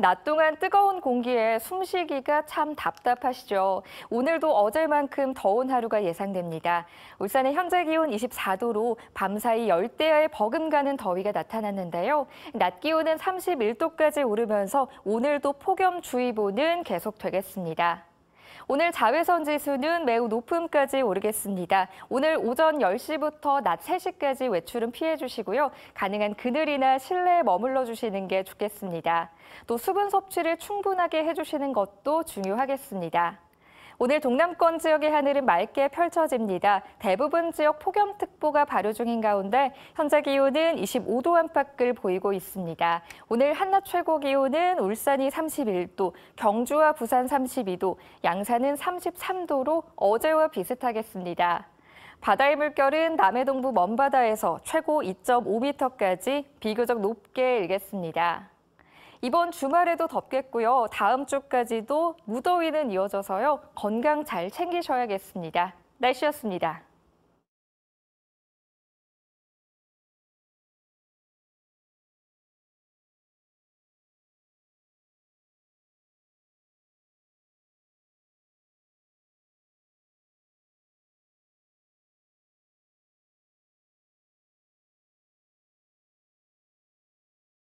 낮 동안 뜨거운 공기에 숨쉬기가 참 답답하시죠. 오늘도 어제만큼 더운 하루가 예상됩니다. 울산의 현재 기온 24도로 밤사이 열대야에 버금가는 더위가 나타났는데요. 낮 기온은 31도까지 오르면서 오늘도 폭염주의보는 계속되겠습니다. 오늘 자외선 지수는 매우 높음까지 오르겠습니다. 오늘 오전 10시부터 낮 3시까지 외출은 피해 주시고요. 가능한 그늘이나 실내에 머물러 주시는 게 좋겠습니다. 또 수분 섭취를 충분하게 해주시는 것도 중요하겠습니다. 오늘 동남권 지역의 하늘은 맑게 펼쳐집니다. 대부분 지역 폭염특보가 발효 중인 가운데 현재 기온은 25도 안팎을 보이고 있습니다. 오늘 한낮 최고 기온은 울산이 31도, 경주와 부산 32도, 양산은 33도로 어제와 비슷하겠습니다. 바다의 물결은 남해 동부 먼바다에서 최고 2.5m까지 비교적 높게 일겠습니다. 이번 주말에도 덥겠고요. 다음 주까지도 무더위는 이어져서요. 건강 잘 챙기셔야겠습니다. 날씨였습니다.